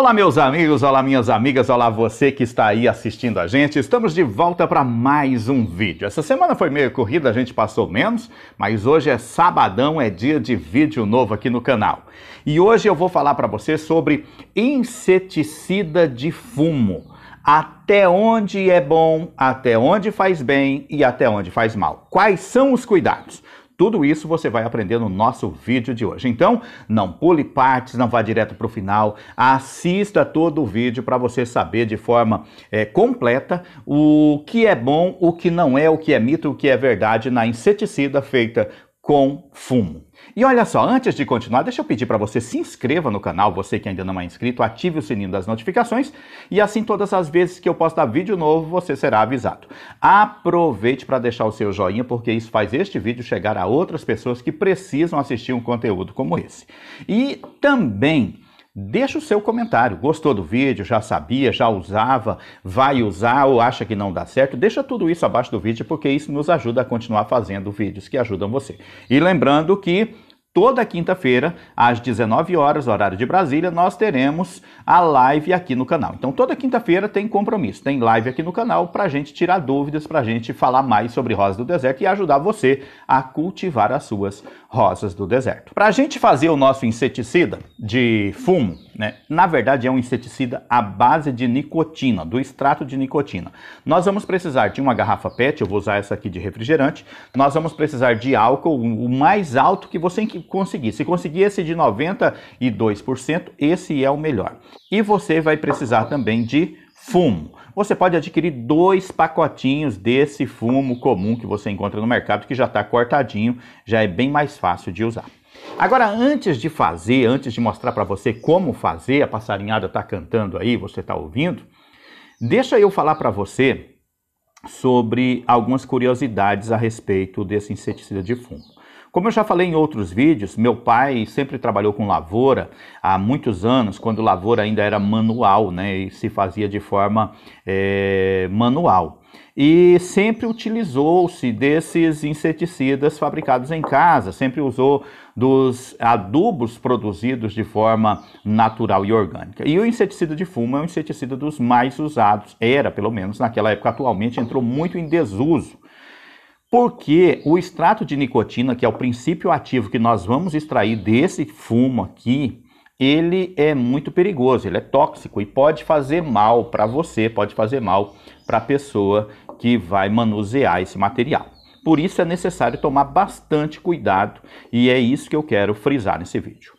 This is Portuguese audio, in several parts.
Olá, meus amigos, olá, minhas amigas, olá, você que está aí assistindo a gente. Estamos de volta para mais um vídeo. Essa semana foi meio corrida, a gente passou menos, mas hoje é sabadão, é dia de vídeo novo aqui no canal. E hoje eu vou falar para você sobre inseticida de fumo. Até onde é bom, até onde faz bem e até onde faz mal. Quais são os cuidados? Tudo isso você vai aprender no nosso vídeo de hoje. Então, não pule partes, não vá direto para o final, assista todo o vídeo para você saber de forma é, completa o que é bom, o que não é, o que é mito, o que é verdade na inseticida feita com fumo. E olha só, antes de continuar, deixa eu pedir para você se inscreva no canal, você que ainda não é inscrito, ative o sininho das notificações e assim todas as vezes que eu postar vídeo novo, você será avisado. Aproveite para deixar o seu joinha, porque isso faz este vídeo chegar a outras pessoas que precisam assistir um conteúdo como esse. E também Deixa o seu comentário. Gostou do vídeo? Já sabia? Já usava? Vai usar ou acha que não dá certo? Deixa tudo isso abaixo do vídeo porque isso nos ajuda a continuar fazendo vídeos que ajudam você. E lembrando que Toda quinta-feira, às 19 horas, horário de Brasília, nós teremos a live aqui no canal. Então, toda quinta-feira tem compromisso, tem live aqui no canal para a gente tirar dúvidas, para a gente falar mais sobre rosas do deserto e ajudar você a cultivar as suas rosas do deserto. Para a gente fazer o nosso inseticida de fumo, né? Na verdade, é um inseticida à base de nicotina, do extrato de nicotina. Nós vamos precisar de uma garrafa PET, eu vou usar essa aqui de refrigerante. Nós vamos precisar de álcool, o mais alto que você conseguir. Se conseguir esse de 92%, esse é o melhor. E você vai precisar também de fumo. Você pode adquirir dois pacotinhos desse fumo comum que você encontra no mercado, que já está cortadinho, já é bem mais fácil de usar. Agora, antes de fazer, antes de mostrar para você como fazer, a passarinhada está cantando aí, você está ouvindo, deixa eu falar para você sobre algumas curiosidades a respeito desse inseticida de fumo. Como eu já falei em outros vídeos, meu pai sempre trabalhou com lavoura há muitos anos, quando lavoura ainda era manual, né, e se fazia de forma é, manual. E sempre utilizou-se desses inseticidas fabricados em casa, sempre usou dos adubos produzidos de forma natural e orgânica. E o inseticida de fumo é um inseticida dos mais usados, era pelo menos naquela época, atualmente entrou muito em desuso. Porque o extrato de nicotina, que é o princípio ativo que nós vamos extrair desse fumo aqui, ele é muito perigoso, ele é tóxico e pode fazer mal para você, pode fazer mal para a pessoa que vai manusear esse material. Por isso é necessário tomar bastante cuidado e é isso que eu quero frisar nesse vídeo.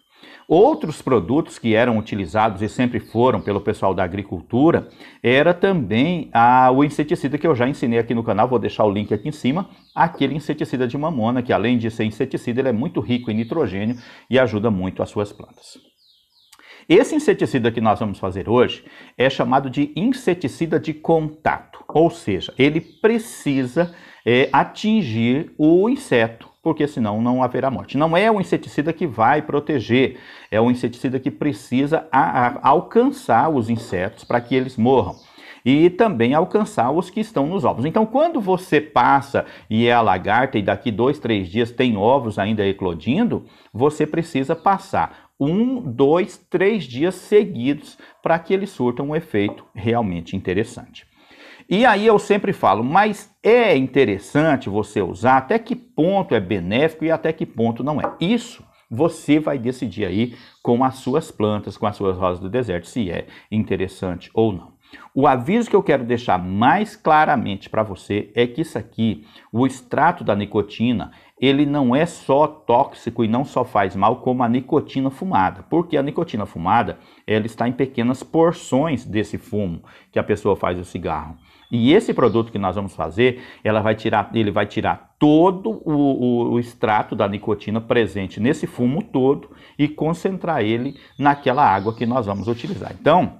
Outros produtos que eram utilizados e sempre foram pelo pessoal da agricultura era também a, o inseticida que eu já ensinei aqui no canal, vou deixar o link aqui em cima, aquele inseticida de mamona, que além de ser inseticida, ele é muito rico em nitrogênio e ajuda muito as suas plantas. Esse inseticida que nós vamos fazer hoje é chamado de inseticida de contato, ou seja, ele precisa é, atingir o inseto porque senão não haverá morte. Não é o inseticida que vai proteger, é o inseticida que precisa a, a, alcançar os insetos para que eles morram e também alcançar os que estão nos ovos. Então, quando você passa e é a lagarta e daqui dois, três dias tem ovos ainda eclodindo, você precisa passar um, dois, três dias seguidos para que eles surtam um efeito realmente interessante. E aí eu sempre falo, mas é interessante você usar até que ponto é benéfico e até que ponto não é. Isso você vai decidir aí com as suas plantas, com as suas rosas do deserto, se é interessante ou não. O aviso que eu quero deixar mais claramente para você é que isso aqui, o extrato da nicotina, ele não é só tóxico e não só faz mal como a nicotina fumada, porque a nicotina fumada, ela está em pequenas porções desse fumo que a pessoa faz o cigarro. E esse produto que nós vamos fazer, ela vai tirar, ele vai tirar todo o, o, o extrato da nicotina presente nesse fumo todo e concentrar ele naquela água que nós vamos utilizar. Então,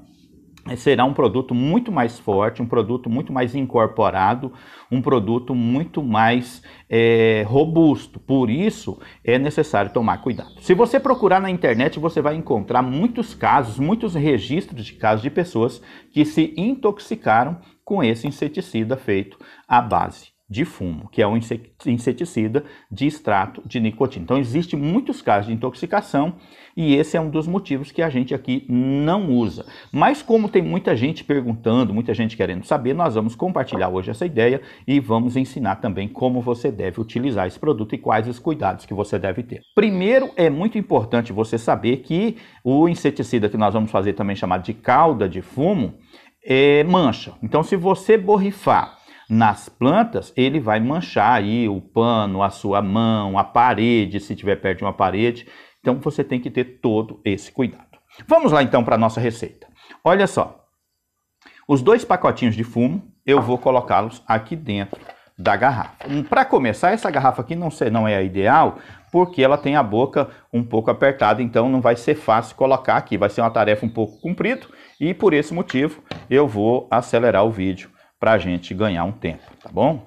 será um produto muito mais forte, um produto muito mais incorporado, um produto muito mais é, robusto. Por isso é necessário tomar cuidado. Se você procurar na internet, você vai encontrar muitos casos, muitos registros de casos de pessoas que se intoxicaram com esse inseticida feito à base de fumo, que é um inseticida de extrato de nicotina. Então, existe muitos casos de intoxicação e esse é um dos motivos que a gente aqui não usa. Mas como tem muita gente perguntando, muita gente querendo saber, nós vamos compartilhar hoje essa ideia e vamos ensinar também como você deve utilizar esse produto e quais os cuidados que você deve ter. Primeiro, é muito importante você saber que o inseticida que nós vamos fazer também chamado de cauda de fumo, é, mancha. Então, se você borrifar nas plantas, ele vai manchar aí o pano, a sua mão, a parede, se tiver perto de uma parede. Então, você tem que ter todo esse cuidado. Vamos lá então para a nossa receita. Olha só, os dois pacotinhos de fumo eu vou colocá-los aqui dentro da garrafa. Hum, para começar, essa garrafa aqui não, sei, não é a ideal, porque ela tem a boca um pouco apertada, então não vai ser fácil colocar aqui. Vai ser uma tarefa um pouco comprida, e por esse motivo eu vou acelerar o vídeo para a gente ganhar um tempo, tá bom?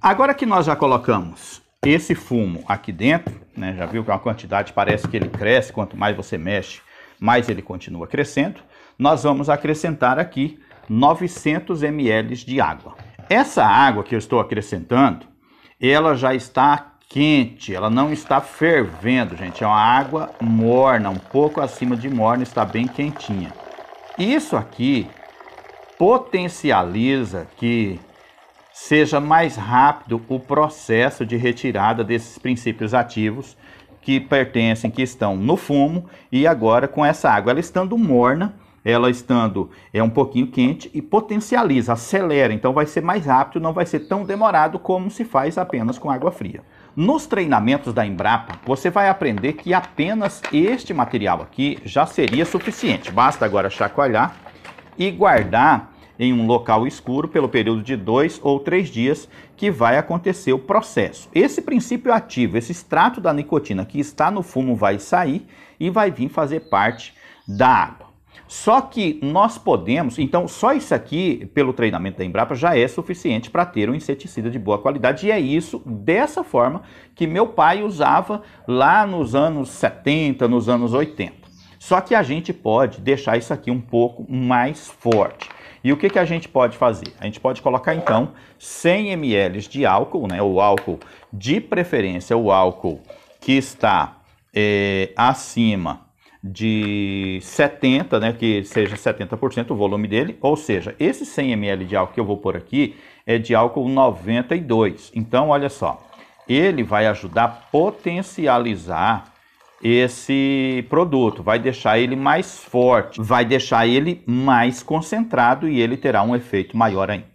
Agora que nós já colocamos esse fumo aqui dentro, né, já viu que a quantidade, parece que ele cresce, quanto mais você mexe, mais ele continua crescendo. Nós vamos acrescentar aqui 900 ml de água. Essa água que eu estou acrescentando, ela já está quente, ela não está fervendo, gente. É uma água morna, um pouco acima de morna, está bem quentinha. Isso aqui potencializa que seja mais rápido o processo de retirada desses princípios ativos que pertencem, que estão no fumo e agora com essa água. Ela estando morna, ela estando é um pouquinho quente e potencializa, acelera, então vai ser mais rápido, não vai ser tão demorado como se faz apenas com água fria. Nos treinamentos da Embrapa, você vai aprender que apenas este material aqui já seria suficiente. Basta agora chacoalhar e guardar em um local escuro pelo período de dois ou três dias que vai acontecer o processo. Esse princípio ativo, esse extrato da nicotina que está no fumo vai sair e vai vir fazer parte da água. Só que nós podemos, então só isso aqui, pelo treinamento da Embrapa, já é suficiente para ter um inseticida de boa qualidade. E é isso, dessa forma, que meu pai usava lá nos anos 70, nos anos 80. Só que a gente pode deixar isso aqui um pouco mais forte. E o que, que a gente pode fazer? A gente pode colocar então 100 ml de álcool, né? O álcool, de preferência, o álcool que está é, acima de 70, né, que seja 70% o volume dele, ou seja, esse 100 ml de álcool que eu vou pôr aqui é de álcool 92. Então, olha só, ele vai ajudar a potencializar esse produto, vai deixar ele mais forte, vai deixar ele mais concentrado e ele terá um efeito maior ainda.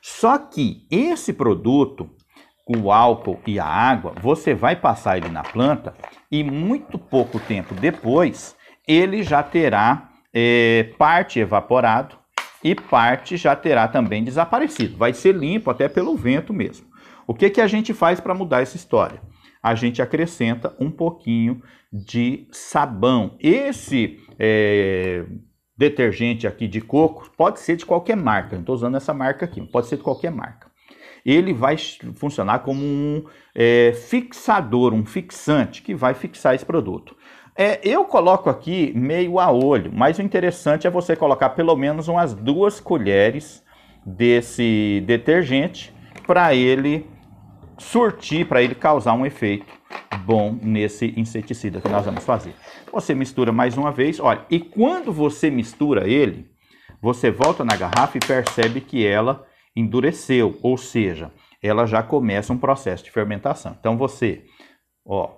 Só que esse produto, o álcool e a água, você vai passar ele na planta e muito pouco tempo depois ele já terá é, parte evaporado e parte já terá também desaparecido. Vai ser limpo até pelo vento mesmo. O que, que a gente faz para mudar essa história? a gente acrescenta um pouquinho de sabão. Esse é, detergente aqui de coco pode ser de qualquer marca, estou usando essa marca aqui, pode ser de qualquer marca. Ele vai funcionar como um é, fixador, um fixante que vai fixar esse produto. É, eu coloco aqui meio a olho, mas o interessante é você colocar pelo menos umas duas colheres desse detergente para ele surtir, para ele causar um efeito bom nesse inseticida que nós vamos fazer. Você mistura mais uma vez, olha, e quando você mistura ele, você volta na garrafa e percebe que ela endureceu, ou seja, ela já começa um processo de fermentação. Então você, ó,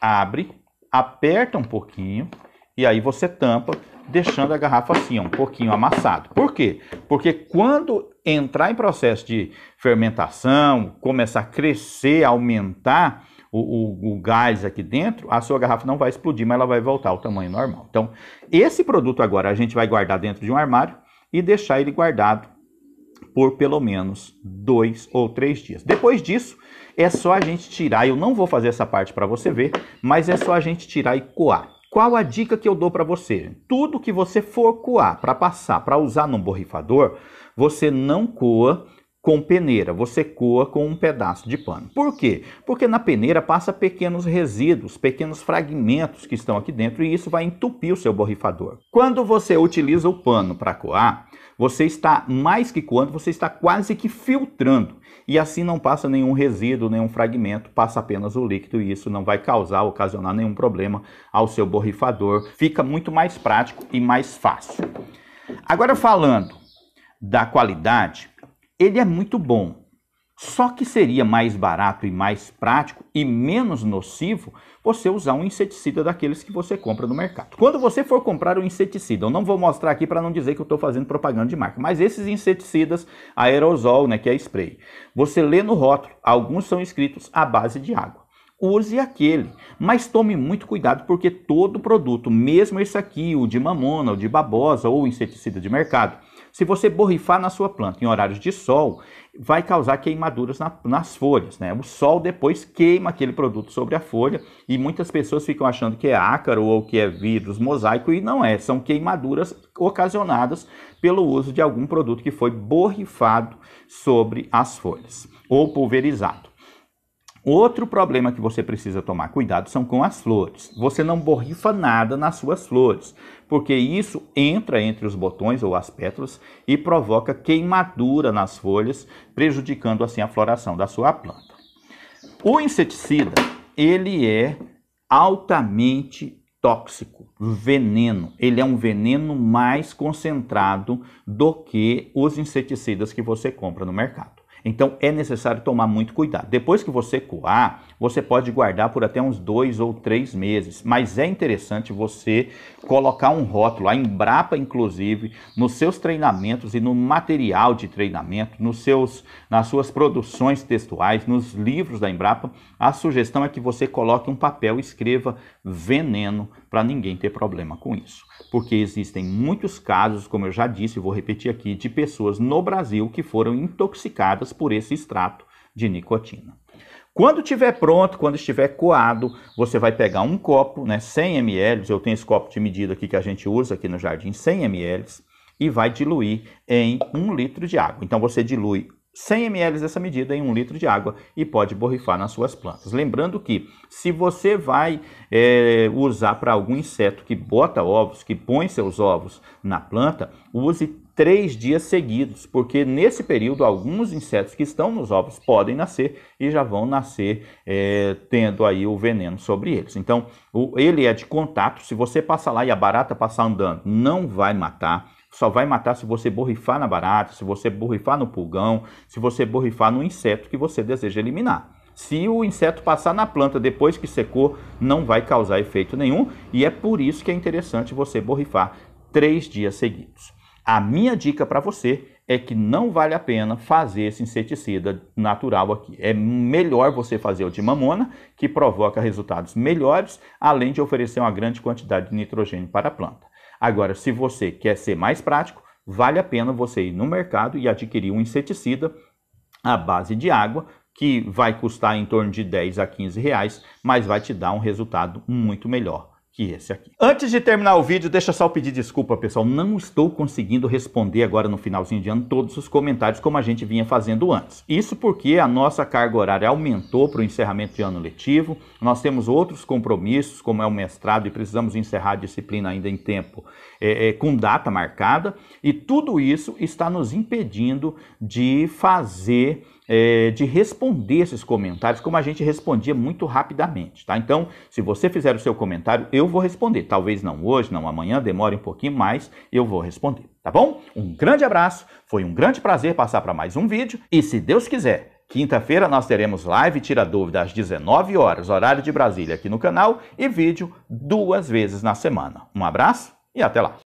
abre, aperta um pouquinho e aí você tampa deixando a garrafa assim, um pouquinho amassado. Por quê? Porque quando entrar em processo de fermentação, começar a crescer, aumentar o, o, o gás aqui dentro, a sua garrafa não vai explodir, mas ela vai voltar ao tamanho normal. Então, esse produto agora a gente vai guardar dentro de um armário e deixar ele guardado por pelo menos dois ou três dias. Depois disso, é só a gente tirar. Eu não vou fazer essa parte para você ver, mas é só a gente tirar e coar. Qual a dica que eu dou para você? Tudo que você for coar para passar, para usar num borrifador, você não coa com peneira, você coa com um pedaço de pano. Por quê? Porque na peneira passa pequenos resíduos, pequenos fragmentos que estão aqui dentro e isso vai entupir o seu borrifador. Quando você utiliza o pano para coar, você está mais que coando, você está quase que filtrando. E assim não passa nenhum resíduo, nenhum fragmento, passa apenas o líquido e isso não vai causar, ocasionar nenhum problema ao seu borrifador. Fica muito mais prático e mais fácil. Agora falando da qualidade, ele é muito bom. Só que seria mais barato e mais prático e menos nocivo você usar um inseticida daqueles que você compra no mercado. Quando você for comprar um inseticida, eu não vou mostrar aqui para não dizer que eu estou fazendo propaganda de marca, mas esses inseticidas aerosol, né, que é spray, você lê no rótulo, alguns são escritos à base de água use aquele. Mas tome muito cuidado porque todo produto, mesmo esse aqui, o de mamona, o de babosa ou inseticida de mercado, se você borrifar na sua planta em horários de sol, vai causar queimaduras na, nas folhas. Né? O sol depois queima aquele produto sobre a folha e muitas pessoas ficam achando que é ácaro ou que é vírus mosaico e não é. São queimaduras ocasionadas pelo uso de algum produto que foi borrifado sobre as folhas ou pulverizado. Outro problema que você precisa tomar cuidado são com as flores. Você não borrifa nada nas suas flores, porque isso entra entre os botões ou as pétalas e provoca queimadura nas folhas, prejudicando assim a floração da sua planta. O inseticida, ele é altamente tóxico, veneno. Ele é um veneno mais concentrado do que os inseticidas que você compra no mercado. Então é necessário tomar muito cuidado. Depois que você coar, você pode guardar por até uns dois ou três meses, mas é interessante você colocar um rótulo, a Embrapa inclusive, nos seus treinamentos e no material de treinamento, nos seus, nas suas produções textuais, nos livros da Embrapa, a sugestão é que você coloque um papel e escreva veneno para ninguém ter problema com isso. Porque existem muitos casos, como eu já disse, e vou repetir aqui, de pessoas no Brasil que foram intoxicadas formadas por esse extrato de nicotina. Quando estiver pronto, quando estiver coado, você vai pegar um copo, né, 100 ml, eu tenho esse copo de medida aqui que a gente usa aqui no jardim, 100 ml, e vai diluir em um litro de água. Então você dilui 100 ml dessa medida em um litro de água e pode borrifar nas suas plantas. Lembrando que se você vai é, usar para algum inseto que bota ovos, que põe seus ovos na planta, use três dias seguidos, porque nesse período alguns insetos que estão nos ovos podem nascer e já vão nascer é, tendo aí o veneno sobre eles. Então, o, ele é de contato, se você passar lá e a barata passar andando, não vai matar, só vai matar se você borrifar na barata, se você borrifar no pulgão, se você borrifar no inseto que você deseja eliminar. Se o inseto passar na planta depois que secou, não vai causar efeito nenhum e é por isso que é interessante você borrifar três dias seguidos. A minha dica para você é que não vale a pena fazer esse inseticida natural aqui. É melhor você fazer o de mamona, que provoca resultados melhores, além de oferecer uma grande quantidade de nitrogênio para a planta. Agora, se você quer ser mais prático, vale a pena você ir no mercado e adquirir um inseticida à base de água, que vai custar em torno de 10 a 15 reais, mas vai te dar um resultado muito melhor que esse aqui. Antes de terminar o vídeo, deixa só eu pedir desculpa, pessoal. Não estou conseguindo responder agora no finalzinho de ano todos os comentários como a gente vinha fazendo antes. Isso porque a nossa carga horária aumentou para o encerramento de ano letivo. Nós temos outros compromissos, como é o mestrado, e precisamos encerrar a disciplina ainda em tempo, é, é, com data marcada. E tudo isso está nos impedindo de fazer é, de responder esses comentários, como a gente respondia muito rapidamente, tá? Então, se você fizer o seu comentário, eu vou responder. Talvez não hoje, não amanhã, demore um pouquinho mais, eu vou responder, tá bom? Um grande abraço, foi um grande prazer passar para mais um vídeo e se Deus quiser, Quinta-feira nós teremos live Tira Dúvida às 19 horas, horário de Brasília, aqui no canal, e vídeo duas vezes na semana. Um abraço e até lá!